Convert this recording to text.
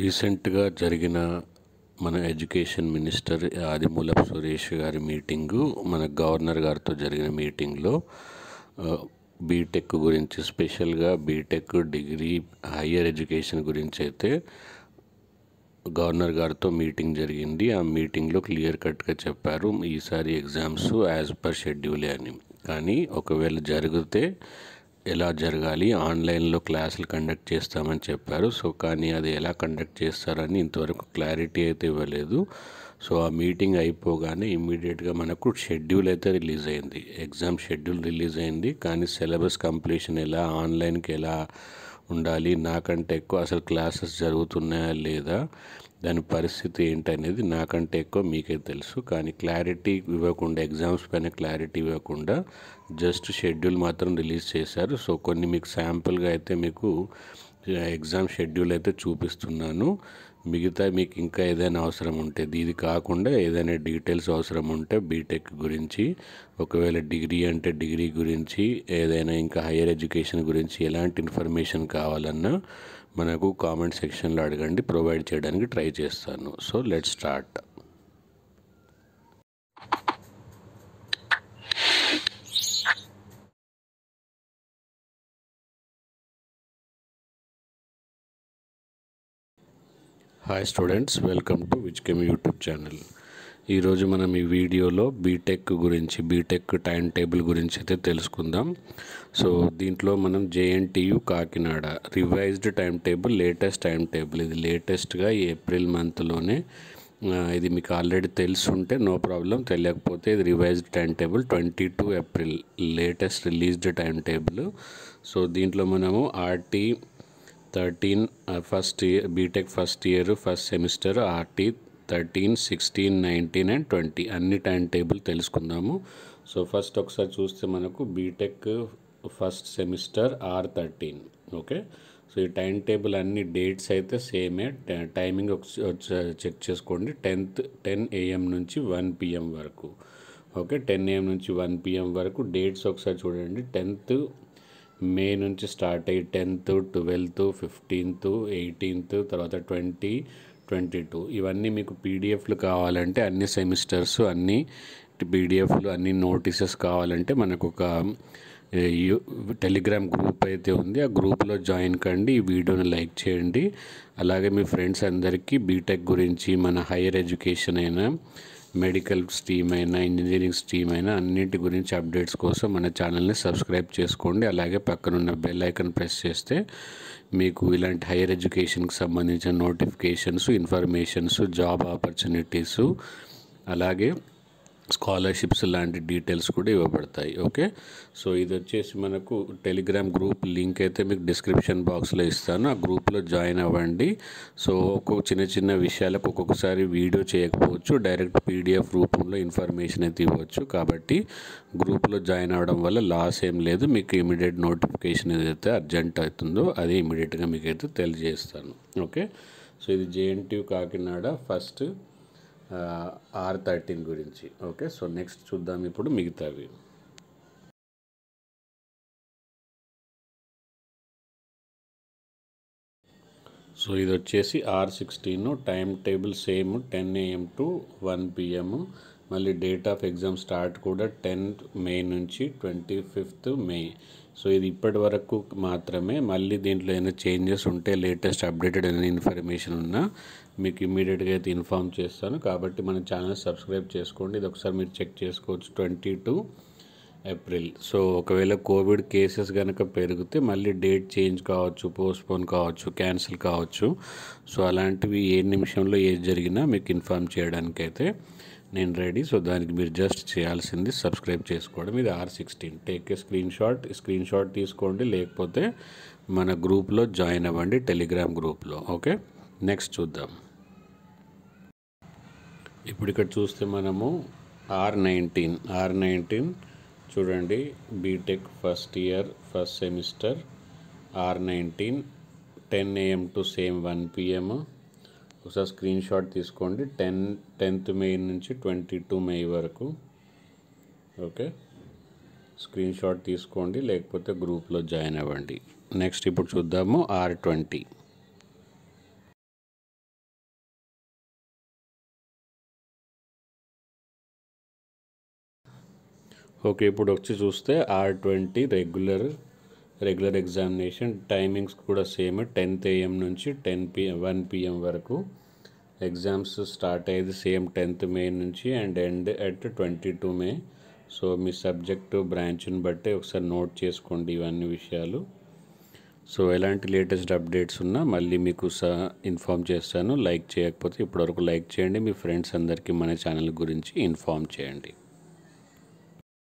రీసెంట్గా జరిగిన మన ఎడ్యుకేషన్ మినిస్టర్ ఆదిమూలపు సురేష్ గారి మీటింగు మన గవర్నర్ గారితో జరిగిన మీటింగ్లో బీటెక్ గురించి స్పెషల్గా బీటెక్ డిగ్రీ హయ్యర్ ఎడ్యుకేషన్ గురించి అయితే గవర్నర్ గారితో మీటింగ్ జరిగింది ఆ మీటింగ్లో క్లియర్ కట్గా చెప్పారు ఈసారి ఎగ్జామ్స్ యాజ్ పర్ షెడ్యూలే అని కానీ ఒకవేళ జరిగితే ఎలా జరగాలి ఆన్లైన్లో క్లాసులు కండక్ట్ చేస్తామని చెప్పారు సో కానీ అది ఎలా కండక్ట్ చేస్తారని ఇంతవరకు క్లారిటీ అయితే ఇవ్వలేదు సో ఆ మీటింగ్ అయిపోగానే ఇమ్మీడియట్గా మనకు షెడ్యూల్ అయితే రిలీజ్ అయింది ఎగ్జామ్ షెడ్యూల్ రిలీజ్ అయింది కానీ సిలబస్ కంప్లీషన్ ఎలా ఆన్లైన్కి ఎలా ఉండాలి నాకంటే ఎక్కువ అసలు క్లాసెస్ జరుగుతున్నాయా లేదా దాని పరిస్థితి ఏంటనేది నాకంటే ఎక్కువ మీకే తెలుసు కానీ క్లారిటీ ఇవ్వకుండా ఎగ్జామ్స్ పైన క్లారిటీ ఇవ్వకుండా జస్ట్ షెడ్యూల్ మాత్రం రిలీజ్ చేశారు సో కొన్ని మీకు శాంపుల్గా అయితే మీకు ఎగ్జామ్ షెడ్యూల్ అయితే చూపిస్తున్నాను మిగతా మీకు ఇంకా ఏదైనా అవసరం ఉంటే ఇది కాకుండా ఏదైనా డీటెయిల్స్ అవసరం ఉంటే బీటెక్ గురించి ఒకవేళ డిగ్రీ అంటే డిగ్రీ గురించి ఏదైనా ఇంకా హయ్యర్ ఎడ్యుకేషన్ గురించి ఎలాంటి ఇన్ఫర్మేషన్ కావాలన్నా మనకు కామెంట్ సెక్షన్లో అడగండి ప్రొవైడ్ చేయడానికి ట్రై చేస్తాను so let start hi students welcome to chem YouTube channel ఈరోజు మనం ఈ వీడియోలో బీటెక్ గురించి బీటెక్ టైం టేబుల్ గురించి అయితే తెలుసుకుందాం సో దీంట్లో మనం JNTU Kakinada revised time table latest time table ఇది లేటెస్ట్గా ఏప్రిల్ మంత్లోనే ఇది మీకు ఆల్రెడీ తెలుసుంటే నో ప్రాబ్లం తెలియకపోతే ఇది revised time table twenty two April latest released time table so దీంట్లో మనము RT thirteen first year B Tech first year first semester RT thirteen sixteen nineteen and twenty అన్ని టైం టేబుల్ తెలుసుకుందాము so first ఒకసారి చూస్తే మనకు B Tech first semester R thirteen okay so ఈ time table అన్ని dates అయితే సేమే టైమింగ్ ఒక చెక్ చేసుకోండి టెన్త్ టెన్ ఏఎం నుంచి వన్ పిఎం వరకు ఓకే టెన్ ఏఎం నుంచి వన్ పిఎం వరకు డేట్స్ ఒకసారి చూడండి టెన్త్ మే నుంచి స్టార్ట్ అయ్యి టెన్త్ ట్వెల్త్ ఫిఫ్టీన్త్ ఎయిటీన్త్ తర్వాత ట్వంటీ ట్వంటీ టూ ఇవన్నీ మీకు పీడిఎఫ్లు కావాలంటే అన్ని సెమిస్టర్స్ అన్ని పీడిఎఫ్లు అన్ని నోటీసెస్ కావాలంటే మనకు ఒక టెలిగ్రామ్ గ్రూప్ అయితే ఉంది ఆ గ్రూప్లో జాయిన్ కండి ఈ వీడియోని లైక్ చేయండి అలాగే మీ ఫ్రెండ్స్ అందరికీ బీటెక్ గురించి మన హైయర్ ఎడ్యుకేషన్ అయినా మెడికల్ స్ట్రీమ్ అయినా ఇంజనీరింగ్ స్ట్రీమ్ అయినా అన్నింటి గురించి అప్డేట్స్ కోసం మన ఛానల్ని సబ్స్క్రైబ్ చేసుకోండి అలాగే పక్కనున్న బెల్ ఐకన్ ప్రెస్ చేస్తే మీకు ఇలాంటి హైయర్ ఎడ్యుకేషన్కి సంబంధించిన నోటిఫికేషన్స్ ఇన్ఫర్మేషన్స్ జాబ్ ఆపర్చునిటీసు అలాగే స్కాలర్షిప్స్ లాంటి డీటెయిల్స్ కూడా ఇవ్వబడతాయి ఓకే సో ఇది వచ్చేసి మనకు టెలిగ్రామ్ గ్రూప్ లింక్ అయితే మీకు డిస్క్రిప్షన్ బాక్స్లో ఇస్తాను ఆ గ్రూప్లో జాయిన్ అవ్వండి సో ఒక్కొక్క చిన్న చిన్న విషయాలకు ఒక్కొక్కసారి వీడియో చేయకపోవచ్చు డైరెక్ట్ పీడిఎఫ్ రూపంలో ఇన్ఫర్మేషన్ అయితే ఇవ్వచ్చు కాబట్టి గ్రూప్లో జాయిన్ అవ్వడం వల్ల లాస్ ఏం లేదు మీకు ఇమీడియట్ నోటిఫికేషన్ ఏదైతే అర్జెంట్ అవుతుందో అదే ఇమీడియట్గా మీకైతే తెలియజేస్తాను ఓకే సో ఇది JNTU Kakinada first R thirteen గురించి ఓకే సో నెక్స్ట్ చూద్దాం ఇప్పుడు మిగతావి సో ఇది వచ్చేసి R sixteen time table same ten AM to one PM మళ్ళీ డేట్ ఆఫ్ ఎగ్జామ్ స్టార్ట్ కూడా టెన్ మే నుంచి ట్వంటీ ఫిఫ్త్ మే సో ఇది ఇప్పటి వరకు మాత్రమే మళ్ళీ దీంట్లో ఏమైనా చేంజెస్ ఉంటే లేటెస్ట్ అప్డేటెడ్ అయిన ఇన్ఫర్మేషన్ ఉన్నా మీకు ఇమీడియట్గా అయితే ఇన్ఫామ్ చేస్తాను కాబట్టి మన ఛానల్ సబ్స్క్రైబ్ చేసుకోండి ఇది ఒకసారి మీరు చెక్ చేసుకోవచ్చు ట్వంటీ టూ ఏప్రిల్ సో ఒకవేళ కోవిడ్ కేసెస్ కనుక పెరిగితే మళ్ళీ డేట్ చేంజ్ కావచ్చు పోస్ట్పోన్ కావచ్చు క్యాన్సిల్ కావచ్చు సో అలాంటివి ఏ నిమిషంలో ఏది జరిగినా మీకు ఇన్ఫామ్ చేయడానికైతే నేను రెడీ సో దానికి మీరు జస్ట్ చేయాల్సింది సబ్స్క్రైబ్ చేసుకోవడం ఇది R sixteen take a screenshot screenshot తీసుకోండి లేకపోతే మన గ్రూప్లో జాయిన్ అవ్వండి టెలిగ్రామ్ గ్రూప్లో ఓకే నెక్స్ట్ చూద్దాం ఇప్పుడు ఇక్కడ చూస్తే మనము ఆర్ నైన్టీన్ ఆర్ నైన్టీన్ చూడండి B Tech first year first semester R nineteen ten AM to same one PM ఒకసారి స్క్రీన్ షాట్ తీసుకోండి టెన్ టెన్త్ మే నుంచి ట్వంటీ టూ మే వరకు ఓకే స్క్రీన్ షాట్ తీసుకోండి లేకపోతే గ్రూప్లో జాయిన్ అవ్వండి నెక్స్ట్ ఇప్పుడు చూద్దాము ఆర్ ట్వంటీ ఓకే ఇప్పుడు వచ్చి చూస్తే R twenty regular regular examination timings కూడా సేమ్ టెన్త్ ఏఎం నుంచి టెన్ పి వన్ పిఎం వరకు ఎగ్జామ్స్ స్టార్ట్ అయ్యేది సేమ్ టెన్త్ మే నుంచి and end at twenty two May so మీ సబ్జెక్టు బ్రాంచ్ని బట్టి ఒకసారి నోట్ చేసుకోండి ఇవన్నీ విషయాలు సో ఎలాంటి లేటెస్ట్ అప్డేట్స్ ఉన్నా మళ్ళీ మీకు స ఇన్ఫామ్ చేస్తాను లైక్ చేయకపోతే ఇప్పటివరకు లైక్ చేయండి మీ ఫ్రెండ్స్ అందరికీ మన ఛానల్ గురించి ఇన్ఫామ్ చేయండి